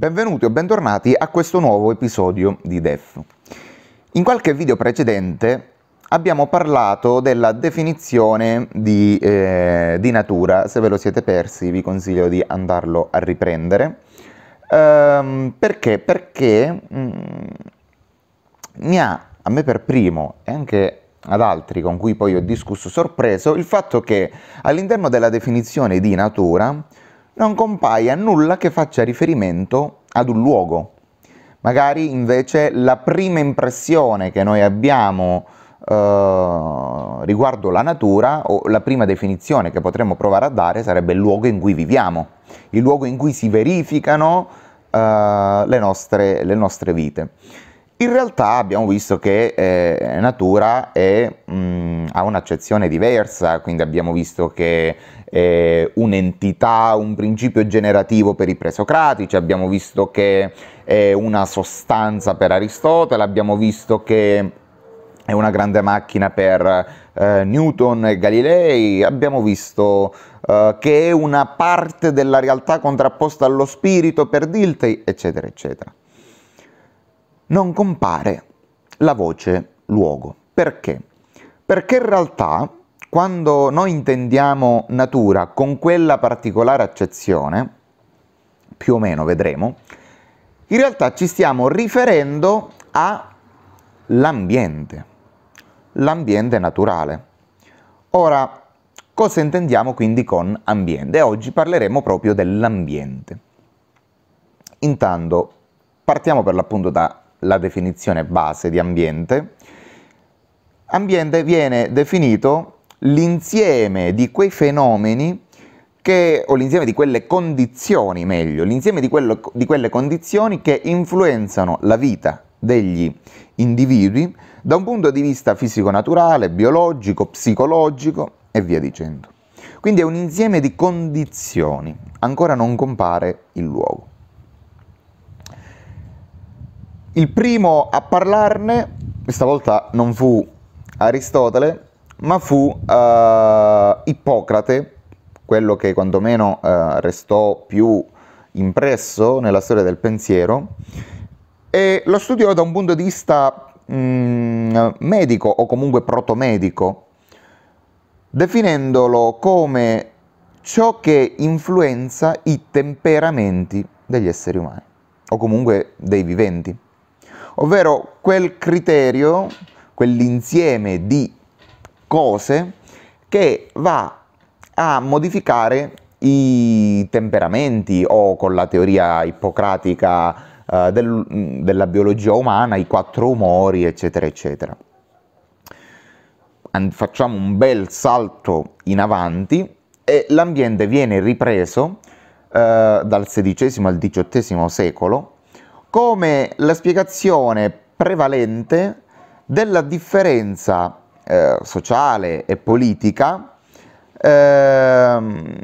Benvenuti o bentornati a questo nuovo episodio di DEF. In qualche video precedente abbiamo parlato della definizione di, eh, di natura, se ve lo siete persi vi consiglio di andarlo a riprendere. Ehm, perché? Perché mh, mm, mi ha, a me per primo e anche ad altri con cui poi ho discusso, sorpreso il fatto che all'interno della definizione di natura non compaia nulla che faccia riferimento ad un luogo. Magari invece la prima impressione che noi abbiamo eh, riguardo la natura o la prima definizione che potremmo provare a dare sarebbe il luogo in cui viviamo, il luogo in cui si verificano eh, le, nostre, le nostre vite. In realtà abbiamo visto che eh, natura è, mh, mm, ha un'accezione diversa, quindi abbiamo visto che eh, un'entità, un principio generativo per i presocratici, abbiamo visto che è eh, una sostanza per Aristotele, abbiamo visto che è una grande macchina per eh, Newton e Galilei, abbiamo visto eh, che è una parte della realtà contrapposta allo spirito per Dilthey, eccetera, eccetera. Non compare la voce luogo. Perché? Perché in realtà quando noi intendiamo natura con quella particolare accezione, più o meno vedremo, in realtà ci stiamo riferendo all'ambiente, l'ambiente naturale. Ora, cosa intendiamo quindi con ambiente? Oggi parleremo proprio dell'ambiente. Intanto, partiamo per l'appunto dalla definizione base di ambiente. Ambiente viene definito l'insieme di quei fenomeni che, o l'insieme di quelle condizioni, meglio, l'insieme di, quello, di quelle condizioni che influenzano la vita degli individui da un punto di vista fisico-naturale, biologico, psicologico e via dicendo. Quindi è un insieme di condizioni, ancora non compare il luogo. Il primo a parlarne, questa volta non fu Aristotele, ma fu eh, Ippocrate, quello che quantomeno eh, restò più impresso nella storia del pensiero, e lo studiò da un punto di vista mh, mm, medico o comunque protomedico, definendolo come ciò che influenza i temperamenti degli esseri umani, o comunque dei viventi, ovvero quel criterio, quell'insieme di cose che va a modificare i temperamenti o con la teoria ippocratica eh, del, mm, della biologia umana, i quattro umori, eccetera, eccetera. And facciamo un bel salto in avanti e l'ambiente viene ripreso eh, dal XVI al XVIII secolo come la spiegazione prevalente della differenza eh, sociale e politica, ehm,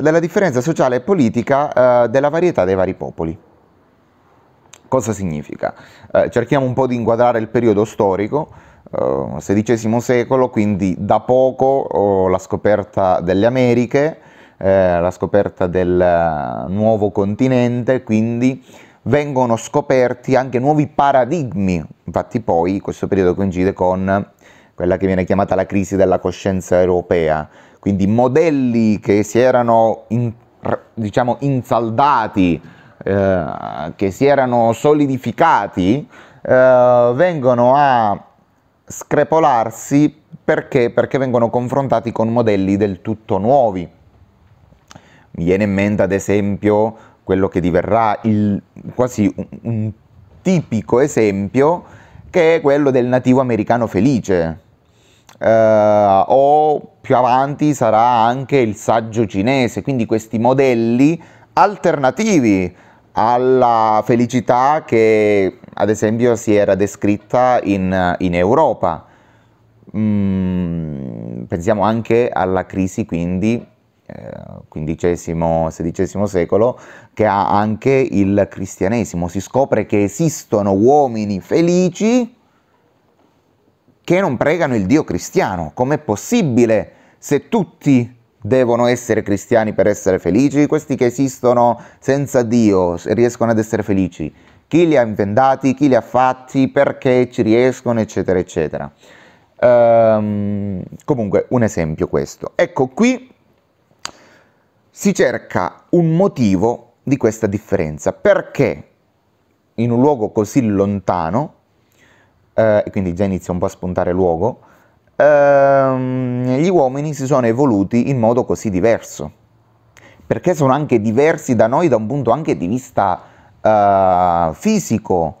della differenza sociale e politica eh, della varietà dei vari popoli. Cosa significa? Eh, cerchiamo un po' di inquadrare il periodo storico, XVI eh, secolo, quindi da poco oh, la scoperta delle Americhe, eh, la scoperta del eh, nuovo continente, quindi vengono scoperti anche nuovi paradigmi, infatti poi questo periodo coincide con quella che viene chiamata la crisi della coscienza europea, quindi modelli che si erano in, diciamo, insaldati, eh, che si erano solidificati, eh, vengono a screpolarsi perché? perché vengono confrontati con modelli del tutto nuovi. Mi viene in mente ad esempio quello che diverrà il, quasi un, un tipico esempio che è quello del nativo americano felice, eh, o più avanti sarà anche il saggio cinese, quindi questi modelli alternativi alla felicità che ad esempio si era descritta in, in Europa. Mm, pensiamo anche alla crisi quindi XV-XVI eh, secolo, che ha anche il cristianesimo. Si scopre che esistono uomini felici che non pregano il Dio cristiano. Com'è possibile se tutti devono essere cristiani per essere felici? Questi che esistono senza Dio riescono ad essere felici? Chi li ha inventati, chi li ha fatti, perché ci riescono, eccetera, eccetera. Um, comunque, un esempio questo. Ecco, qui si cerca un motivo di questa differenza. Perché in un luogo così lontano eh, e quindi già inizia un po' a spuntare luogo, ehm, gli uomini si sono evoluti in modo così diverso, perché sono anche diversi da noi da un punto anche di vista eh, fisico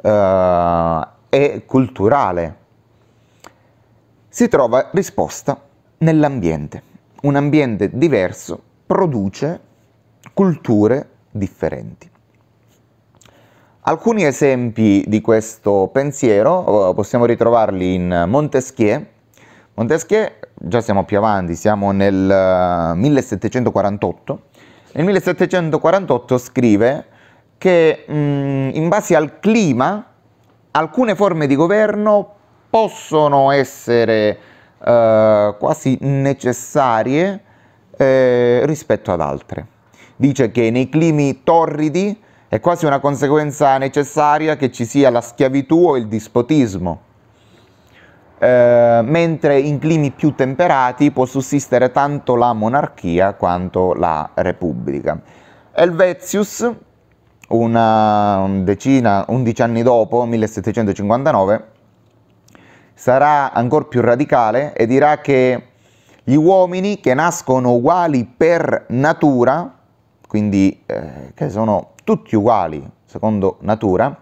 eh, e culturale. Si trova risposta nell'ambiente. Un ambiente diverso produce culture differenti. Alcuni esempi di questo pensiero eh, possiamo ritrovarli in Montesquieu. Montesquieu, già siamo più avanti, siamo nel 1748. Eh, nel 1748 scrive che mh, mm, in base al clima alcune forme di governo possono essere eh, quasi necessarie eh, rispetto ad altre. Dice che nei climi torridi è quasi una conseguenza necessaria che ci sia la schiavitù o il dispotismo. Eh, mentre in climi più temperati può sussistere tanto la monarchia quanto la repubblica. Helvetius, una decina, undici anni dopo, 1759, sarà ancora più radicale e dirà che gli uomini che nascono uguali per natura, quindi eh, che sono tutti uguali secondo natura,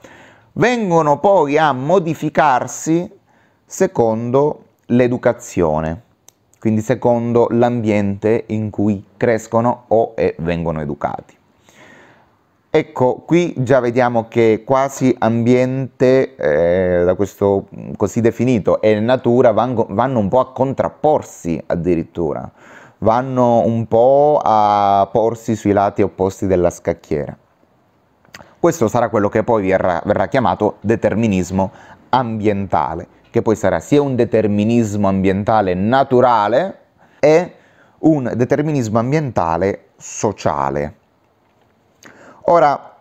vengono poi a modificarsi secondo l'educazione, quindi secondo l'ambiente in cui crescono o vengono educati. Ecco, qui già vediamo che quasi ambiente, eh, da questo così definito, e natura vanno, vanno un po' a contrapporsi addirittura, vanno un po' a porsi sui lati opposti della scacchiera. Questo sarà quello che poi verrà, verrà chiamato determinismo ambientale, che poi sarà sia un determinismo ambientale naturale e un determinismo ambientale sociale. Ora,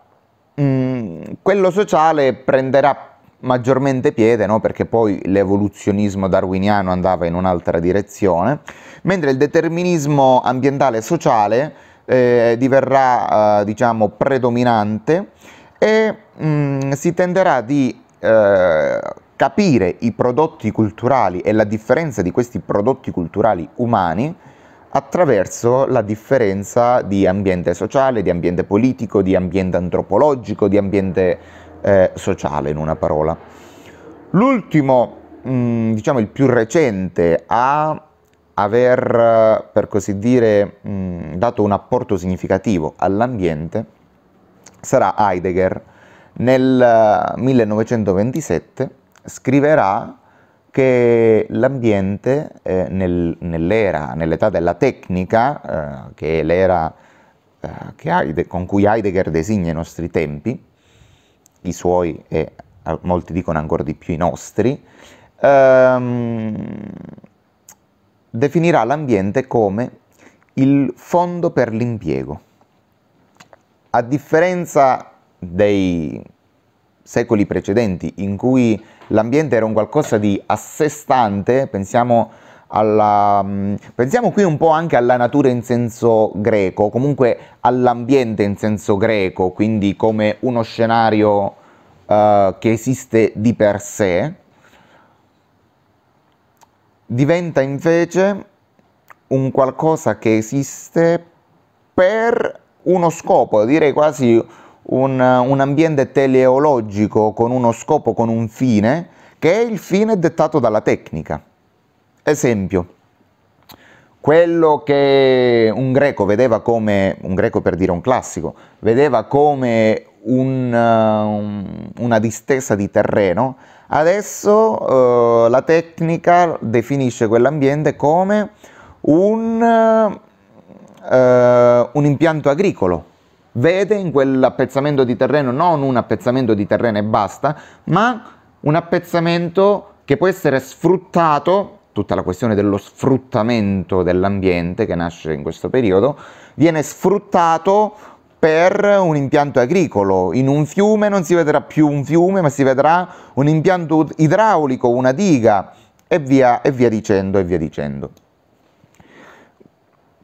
mh, mm, quello sociale prenderà maggiormente piede, no? perché poi l'evoluzionismo darwiniano andava in un'altra direzione, mentre il determinismo ambientale e sociale eh, diverrà eh, diciamo predominante e mh, mm, si tenderà di eh, capire i prodotti culturali e la differenza di questi prodotti culturali umani attraverso la differenza di ambiente sociale, di ambiente politico, di ambiente antropologico, di ambiente eh, sociale in una parola. L'ultimo, mh, mm, diciamo il più recente a aver, per così dire, mh, mm, dato un apporto significativo all'ambiente sarà Heidegger. Nel 1927 eh, scriverà che l'ambiente eh, nel, nell'era, nell'età della tecnica, eh, che è l'era eh, che Heide, con cui Heidegger designa i nostri tempi, i suoi e eh, molti dicono ancora di più i nostri, ehm, definirà l'ambiente come il fondo per l'impiego. A differenza dei secoli precedenti in cui l'ambiente era un qualcosa di a sé stante, pensiamo, alla, mm, pensiamo qui un po' anche alla natura in senso greco, comunque all'ambiente in senso greco, quindi come uno scenario uh, che esiste di per sé, diventa invece un qualcosa che esiste per uno scopo, direi quasi un, un, ambiente teleologico con uno scopo, con un fine, che è il fine dettato dalla tecnica. Esempio, quello che un greco vedeva come, un greco per dire un classico, vedeva come un, eh, una distesa di terreno, Adesso eh, la tecnica definisce quell'ambiente come un, eh, un, impianto agricolo. Vede in quell'appezzamento di terreno non un appezzamento di terreno e basta, ma un appezzamento che può essere sfruttato, tutta la questione dello sfruttamento dell'ambiente che nasce in questo periodo, viene sfruttato per un impianto agricolo. In un fiume non si vedrà più un fiume, ma si vedrà un impianto idraulico, una diga e via, e via dicendo e via dicendo.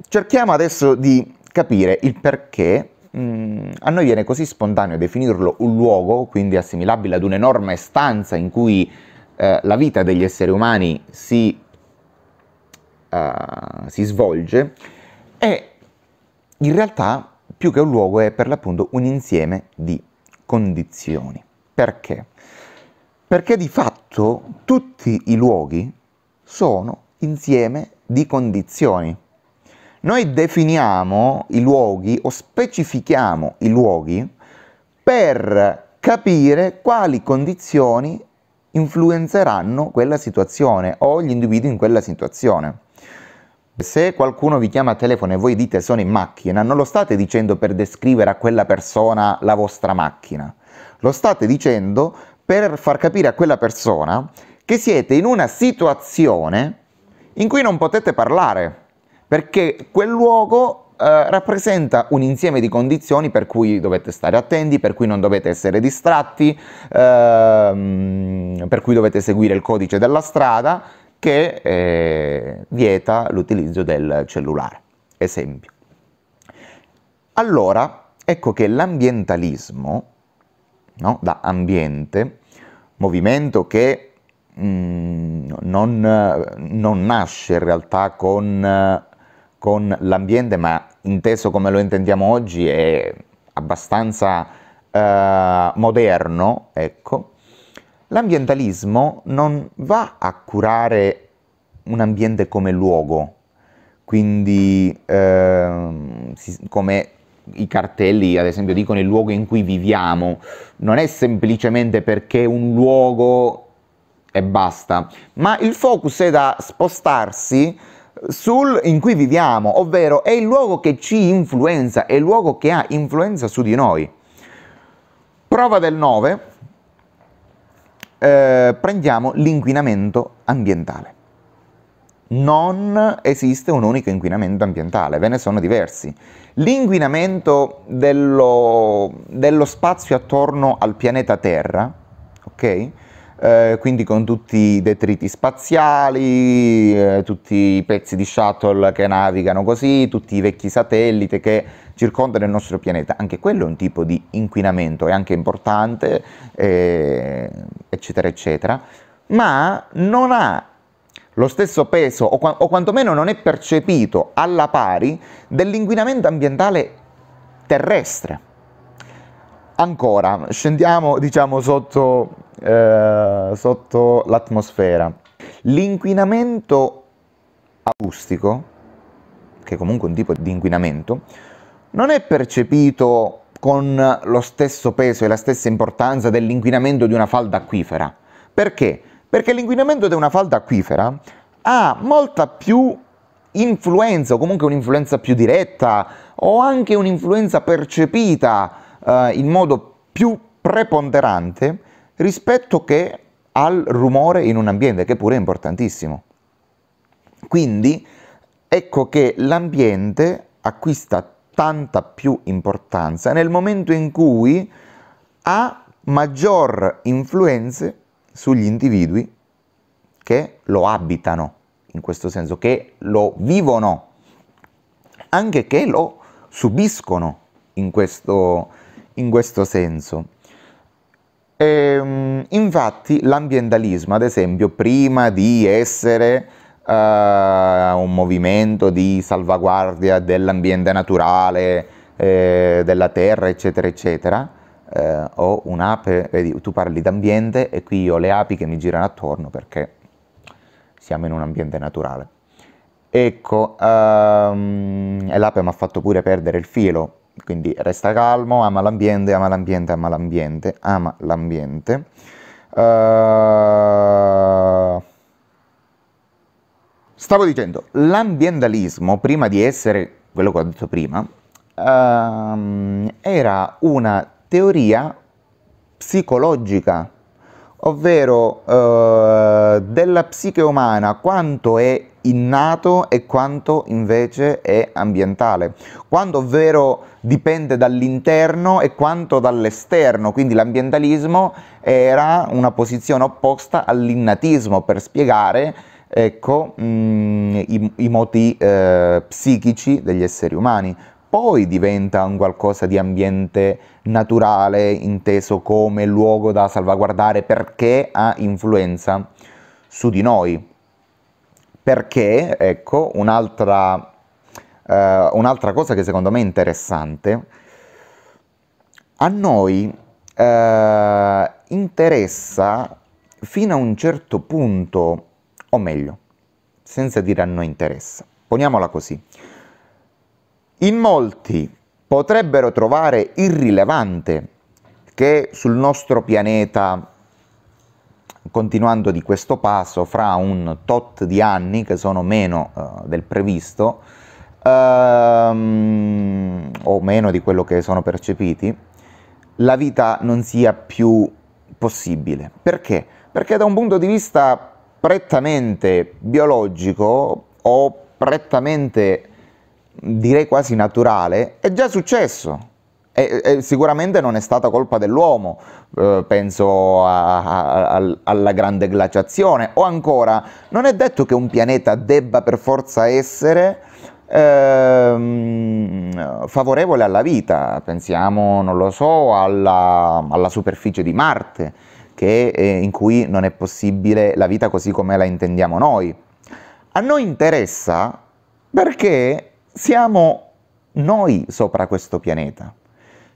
Cerchiamo adesso di capire il perché mh, mm, a noi viene così spontaneo definirlo un luogo, quindi assimilabile ad un'enorme stanza in cui eh, la vita degli esseri umani si, uh, si svolge, e in realtà più che un luogo è per l'appunto un insieme di condizioni. Perché? Perché di fatto tutti i luoghi sono insieme di condizioni. Noi definiamo i luoghi o specifichiamo i luoghi per capire quali condizioni influenzeranno quella situazione o gli individui in quella situazione. Se qualcuno vi chiama a telefono e voi dite sono in macchina, non lo state dicendo per descrivere a quella persona la vostra macchina, lo state dicendo per far capire a quella persona che siete in una situazione in cui non potete parlare, perché quel luogo eh, rappresenta un insieme di condizioni per cui dovete stare attenti, per cui non dovete essere distratti, ehm, per cui dovete seguire il codice della strada che eh, vieta l'utilizzo del cellulare, esempio. Allora, ecco che l'ambientalismo, no, da ambiente, movimento che mh, mm, non, non, nasce in realtà con, con l'ambiente, ma inteso come lo intendiamo oggi è abbastanza eh, moderno, ecco, L'ambientalismo non va a curare un ambiente come luogo, quindi eh, come i cartelli, ad esempio, dicono il luogo in cui viviamo, non è semplicemente perché un luogo e basta, ma il focus è da spostarsi sul in cui viviamo, ovvero è il luogo che ci influenza, è il luogo che ha influenza su di noi. Prova del 9 eh, prendiamo l'inquinamento ambientale. Non esiste un unico inquinamento ambientale, ve ne sono diversi. L'inquinamento dello, dello spazio attorno al pianeta Terra, ok? eh, quindi con tutti i detriti spaziali, eh, tutti i pezzi di shuttle che navigano così, tutti i vecchi satelliti che circondano il nostro pianeta. Anche quello è un tipo di inquinamento, è anche importante, eh, eccetera, eccetera, ma non ha lo stesso peso o, qua- o quantomeno non è percepito alla pari dell'inquinamento ambientale terrestre. Ancora, scendiamo diciamo sotto eh, sotto l'atmosfera. L'inquinamento acustico, che è comunque un tipo di inquinamento, non è percepito con lo stesso peso e la stessa importanza dell'inquinamento di una falda acquifera. Perché? Perché l'inquinamento di una falda acquifera ha molta più influenza, o comunque un'influenza più diretta, o anche un'influenza percepita eh, in modo più preponderante rispetto che al rumore in un ambiente, che pure è importantissimo. Quindi ecco che l'ambiente acquista tanta più importanza nel momento in cui ha maggior influenze sugli individui che lo abitano, in questo senso, che lo vivono, anche che lo subiscono in questo, in questo senso. Ehm, infatti l'ambientalismo, ad esempio, prima di essere uh, un movimento di salvaguardia dell'ambiente naturale, eh, della terra, eccetera, eccetera, eh, ho un'ape, vedi, tu parli d'ambiente e qui ho le api che mi girano attorno perché siamo in un ambiente naturale. Ecco, um, e l'ape mi ha fatto pure perdere il filo, quindi resta calmo, ama l'ambiente, ama l'ambiente, ama l'ambiente, ama l'ambiente. Uh... Stavo dicendo, l'ambientalismo, prima di essere quello che ho detto prima, uh, era una teoria psicologica ovvero eh, della psiche umana quanto è innato e quanto invece è ambientale, quanto ovvero dipende dall'interno e quanto dall'esterno, quindi l'ambientalismo era una posizione opposta all'innatismo per spiegare ecco, mh, mm, i, i moti eh, psichici degli esseri umani, poi diventa un qualcosa di ambiente naturale, inteso come luogo da salvaguardare perché ha influenza su di noi. Perché, ecco, un'altra, eh, un'altra cosa che secondo me è interessante, a noi eh, interessa fino a un certo punto, o meglio, senza dire a noi interessa, poniamola così, in molti potrebbero trovare irrilevante che sul nostro pianeta, continuando di questo passo, fra un tot di anni, che sono meno uh, del previsto, um, o meno di quello che sono percepiti, la vita non sia più possibile. Perché? Perché da un punto di vista prettamente biologico o prettamente direi quasi naturale, è già successo. E, e sicuramente non è stata colpa dell'uomo, eh, penso a, a, alla grande glaciazione, o ancora non è detto che un pianeta debba per forza essere ehm, favorevole alla vita, pensiamo, non lo so, alla, alla superficie di Marte, che, eh, in cui non è possibile la vita così come la intendiamo noi. A noi interessa perché siamo noi sopra questo pianeta.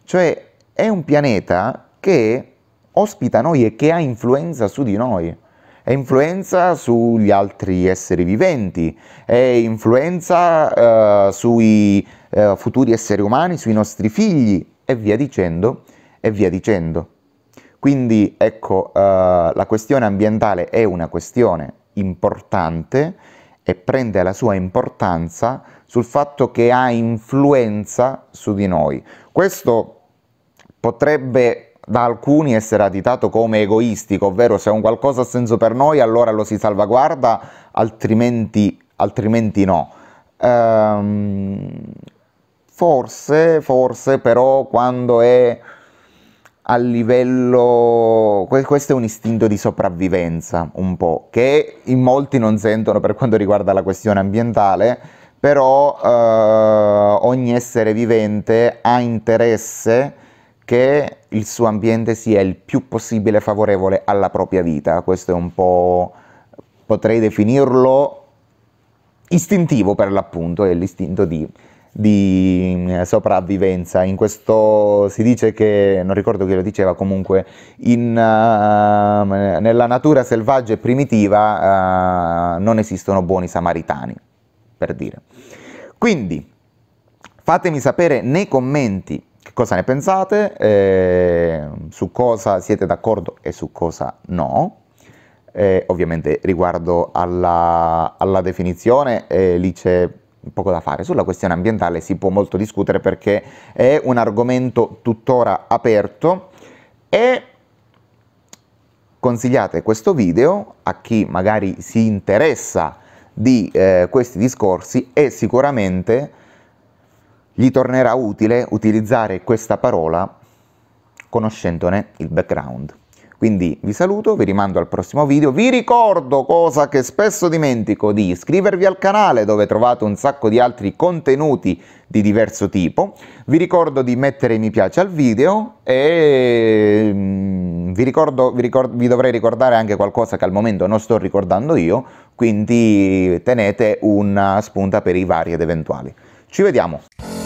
Cioè è un pianeta che ospita noi e che ha influenza su di noi. È influenza sugli altri esseri viventi, è influenza eh, sui eh, futuri esseri umani, sui nostri figli e via dicendo, e via dicendo. Quindi ecco, eh, la questione ambientale è una questione importante e prende la sua importanza sul fatto che ha influenza su di noi. Questo potrebbe da alcuni essere additato come egoistico, ovvero se un qualcosa ha senso per noi allora lo si salvaguarda, altrimenti, altrimenti no. Ehm, forse, forse però quando è a livello... questo è un istinto di sopravvivenza un po', che in molti non sentono per quanto riguarda la questione ambientale, però eh, ogni essere vivente ha interesse che il suo ambiente sia il più possibile favorevole alla propria vita. Questo è un po', potrei definirlo istintivo per l'appunto, è l'istinto di di eh, sopravvivenza. In questo si dice che, non ricordo chi lo diceva, comunque in, uh, nella natura selvaggia e primitiva uh, non esistono buoni samaritani, per dire. Quindi fatemi sapere nei commenti che cosa ne pensate, eh, su cosa siete d'accordo e su cosa no. Eh, ovviamente riguardo alla, alla definizione, eh, lì c'è poco da fare. Sulla questione ambientale si può molto discutere perché è un argomento tuttora aperto e consigliate questo video a chi magari si interessa di eh, questi discorsi e sicuramente gli tornerà utile utilizzare questa parola conoscendone il background. Quindi vi saluto, vi rimando al prossimo video, vi ricordo cosa che spesso dimentico di iscrivervi al canale dove trovate un sacco di altri contenuti di diverso tipo, vi ricordo di mettere mi piace al video e mm, vi, ricordo, vi, ricordo, vi dovrei ricordare anche qualcosa che al momento non sto ricordando io, quindi tenete una spunta per i vari ed eventuali. Ci vediamo!